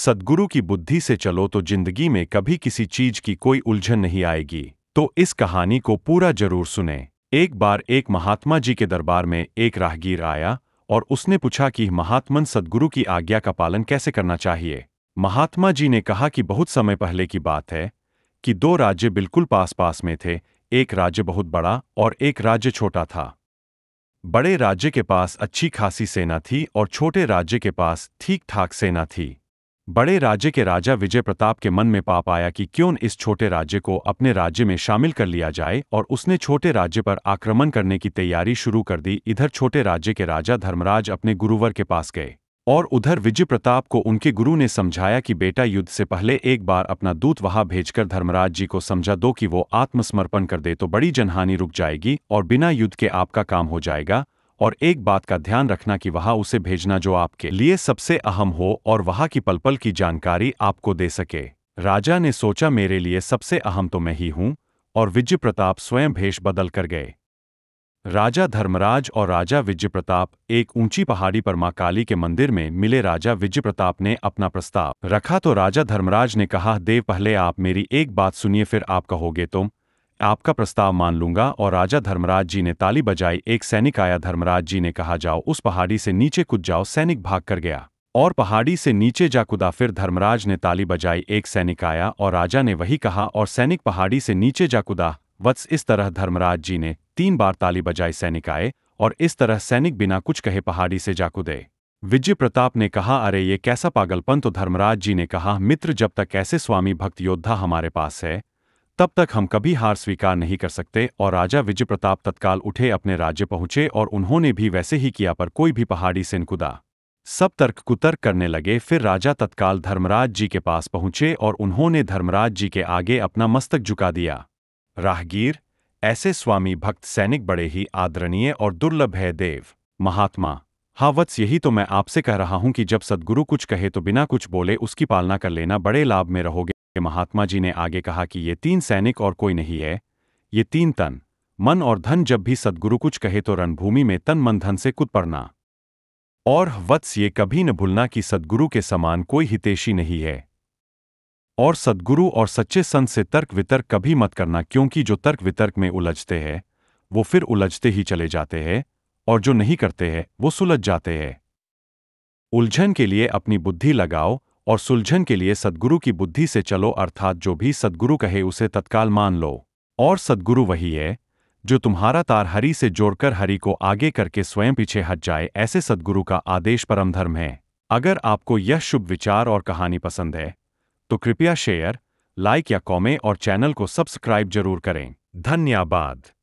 सदगुरु की बुद्धि से चलो तो जिंदगी में कभी किसी चीज की कोई उलझन नहीं आएगी तो इस कहानी को पूरा जरूर सुने एक बार एक महात्मा जी के दरबार में एक राहगीर आया और उसने पूछा कि महात्मन सदगुरु की आज्ञा का पालन कैसे करना चाहिए महात्मा जी ने कहा कि बहुत समय पहले की बात है कि दो राज्य बिल्कुल पास पास में थे एक राज्य बहुत बड़ा और एक राज्य छोटा था बड़े राज्य के पास अच्छी खासी सेना थी और छोटे राज्य के पास ठीक ठाक सेना थी बड़े राज्य के राजा विजय प्रताप के मन में पाप आया कि क्यों इस छोटे राज्य को अपने राज्य में शामिल कर लिया जाए और उसने छोटे राज्य पर आक्रमण करने की तैयारी शुरू कर दी इधर छोटे राज्य के राजा धर्मराज अपने गुरुवर के पास गए और उधर विजय प्रताप को उनके गुरु ने समझाया कि बेटा युद्ध से पहले एक बार अपना दूत वहां भेजकर धर्मराज जी को समझा दो कि वो आत्मसमर्पण कर दे तो बड़ी जनहानि रुक जाएगी और बिना युद्ध के आपका काम हो जाएगा और एक बात का ध्यान रखना कि वहां उसे भेजना जो आपके लिए सबसे अहम हो और वहां की पल पल की जानकारी आपको दे सके राजा ने सोचा मेरे लिए सबसे अहम तो मैं ही हूं और विजय प्रताप स्वयं भेष बदल कर गए राजा धर्मराज और राजा विजय प्रताप एक ऊंची पहाड़ी पर मां काली के मंदिर में मिले राजा विजय प्रताप ने अपना प्रस्ताव रखा तो राजा धर्मराज ने कहा देव पहले आप मेरी एक बात सुनिए फिर आप कहोगे तुम तो। आपका प्रस्ताव मान लूंगा और राजा धर्मराज जी ने ताली बजाई एक सैनिक आया धर्मराज जी ने कहा जाओ उस पहाड़ी से नीचे कूद जाओ सैनिक भाग कर गया और पहाड़ी से नीचे जा कूदा फिर धर्मराज ने ताली बजाई एक सैनिक आया और राजा ने वही कहा और सैनिक पहाड़ी से नीचे जा कूदा वत्स इस तरह धर्मराज जी ने तीन बार ताली बजाई सैनिक आए और इस तरह सैनिक बिना कुछ कहे पहाड़ी से जा कूदे विजय प्रताप ने कहा अरे ये कैसा पागलपन तो धर्मराज जी ने कहा मित्र जब तक ऐसे स्वामी भक्त योद्धा हमारे पास है तब तक हम कभी हार स्वीकार नहीं कर सकते और राजा विजय प्रताप तत्काल उठे अपने राज्य पहुंचे और उन्होंने भी वैसे ही किया पर कोई भी पहाड़ी सेन कूदा सब तर्क कुतर्क करने लगे फिर राजा तत्काल धर्मराज जी के पास पहुंचे और उन्होंने धर्मराज जी के आगे अपना मस्तक झुका दिया राहगीर ऐसे स्वामी भक्त सैनिक बड़े ही आदरणीय और दुर्लभ है देव महात्मा हावत्स यही तो मैं आपसे कह रहा हूं कि जब सदगुरु कुछ कहे तो बिना कुछ बोले उसकी पालना कर लेना बड़े लाभ में रहोगे के महात्मा जी ने आगे कहा कि ये तीन सैनिक और कोई नहीं है ये तीन तन मन और धन जब भी सदगुरु कुछ कहे तो रणभूमि में तन मन धन से कुद पड़ना और वत्स ये कभी न भूलना कि सदगुरु के समान कोई हितेशी नहीं है और सदगुरु और सच्चे संत से तर्क वितर्क कभी मत करना क्योंकि जो तर्क वितर्क में उलझते हैं वो फिर उलझते ही चले जाते हैं और जो नहीं करते हैं वो सुलझ जाते हैं उलझन के लिए अपनी बुद्धि लगाओ और सुलझन के लिए सदगुरु की बुद्धि से चलो अर्थात जो भी सदगुरु कहे उसे तत्काल मान लो और सदगुरु वही है जो तुम्हारा तार हरि से जोड़कर हरि को आगे करके स्वयं पीछे हट जाए ऐसे सदगुरु का आदेश परम धर्म है अगर आपको यह शुभ विचार और कहानी पसंद है तो कृपया शेयर लाइक या कॉमें और चैनल को सब्सक्राइब जरूर करें धन्यवाद